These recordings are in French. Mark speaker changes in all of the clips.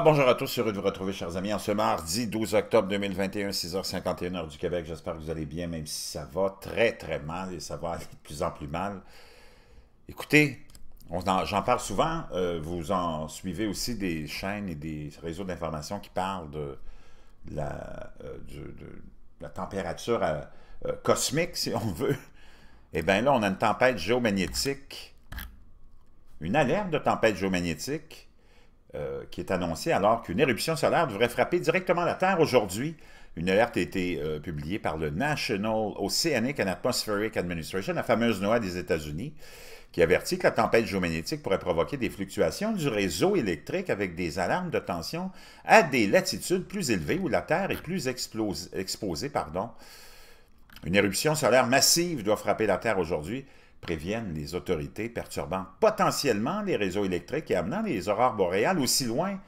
Speaker 1: bonjour à tous, heureux de vous retrouver chers amis en ce mardi 12 octobre 2021, 6h51 heure du Québec. J'espère que vous allez bien, même si ça va très très mal et ça va aller de plus en plus mal. Écoutez, j'en parle souvent, euh, vous en suivez aussi des chaînes et des réseaux d'information qui parlent de la, euh, température euh, cosmique, si on veut. Eh bien là, on a une tempête géomagnétique, une alerte de tempête géomagnétique euh, qui est annoncé alors qu'une éruption solaire devrait frapper directement la Terre aujourd'hui. Une alerte a été euh, publiée par le National Oceanic and Atmospheric Administration, la fameuse NOAA des États-Unis, qui avertit que la tempête géomagnétique pourrait provoquer des fluctuations du réseau électrique avec des alarmes de tension à des latitudes plus élevées où la Terre est plus exposée. Pardon. Une éruption solaire massive doit frapper la Terre aujourd'hui préviennent les autorités, perturbant potentiellement les réseaux électriques et amenant les aurores boréales aussi loin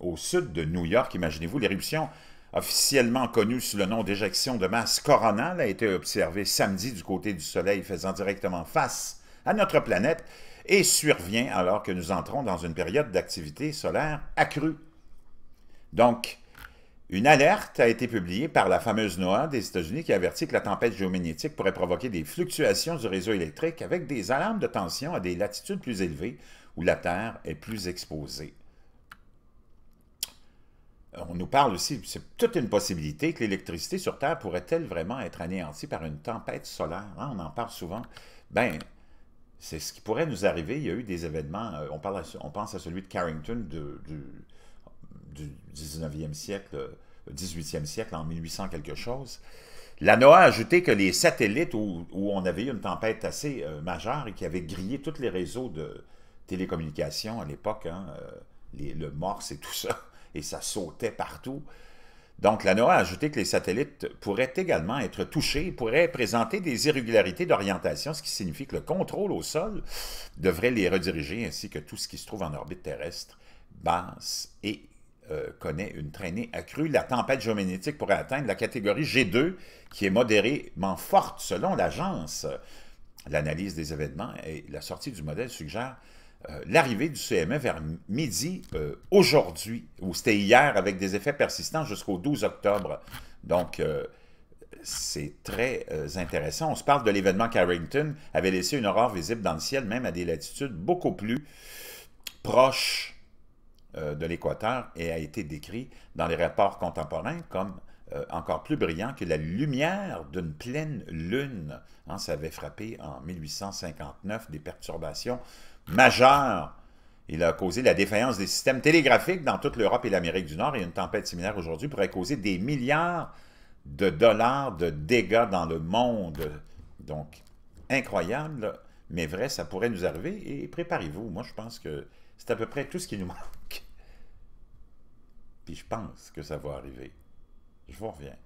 Speaker 1: au sud de New York. Imaginez-vous, l'éruption officiellement connue sous le nom d'éjection de masse coronale a été observée samedi du côté du Soleil, faisant directement face à notre planète et survient alors que nous entrons dans une période d'activité solaire accrue. Donc, une alerte a été publiée par la fameuse NOAA des États-Unis qui avertit que la tempête géomagnétique pourrait provoquer des fluctuations du réseau électrique avec des alarmes de tension à des latitudes plus élevées où la Terre est plus exposée. On nous parle aussi, c'est toute une possibilité que l'électricité sur Terre pourrait-elle vraiment être anéantie par une tempête solaire? Hein? On en parle souvent. Ben, c'est ce qui pourrait nous arriver. Il y a eu des événements, euh, on, parle on pense à celui de Carrington du 19e siècle, 18e euh, siècle, en 1800 quelque chose. La NOAA a ajouté que les satellites où, où on avait eu une tempête assez euh, majeure et qui avait grillé tous les réseaux de télécommunications à l'époque, hein, euh, le Morse et tout ça, et ça sautait partout. Donc, la NOAA a ajouté que les satellites pourraient également être touchés, pourraient présenter des irrégularités d'orientation, ce qui signifie que le contrôle au sol devrait les rediriger, ainsi que tout ce qui se trouve en orbite terrestre, basse et connaît une traînée accrue. La tempête géomagnétique pourrait atteindre la catégorie G2, qui est modérément forte selon l'agence. L'analyse des événements et la sortie du modèle suggère euh, l'arrivée du CME vers midi euh, aujourd'hui, ou c'était hier, avec des effets persistants jusqu'au 12 octobre. Donc, euh, c'est très intéressant. On se parle de l'événement Carrington avait laissé une aurore visible dans le ciel, même à des latitudes beaucoup plus proches euh, de l'Équateur et a été décrit dans les rapports contemporains comme euh, encore plus brillant que la lumière d'une pleine lune. Hein, ça avait frappé en 1859 des perturbations majeures il a causé la défaillance des systèmes télégraphiques dans toute l'Europe et l'Amérique du Nord et une tempête similaire aujourd'hui pourrait causer des milliards de dollars de dégâts dans le monde. Donc, incroyable, mais vrai, ça pourrait nous arriver et préparez-vous. Moi, je pense que c'est à peu près tout ce qui nous manque. Puis je pense que ça va arriver. Je vous reviens.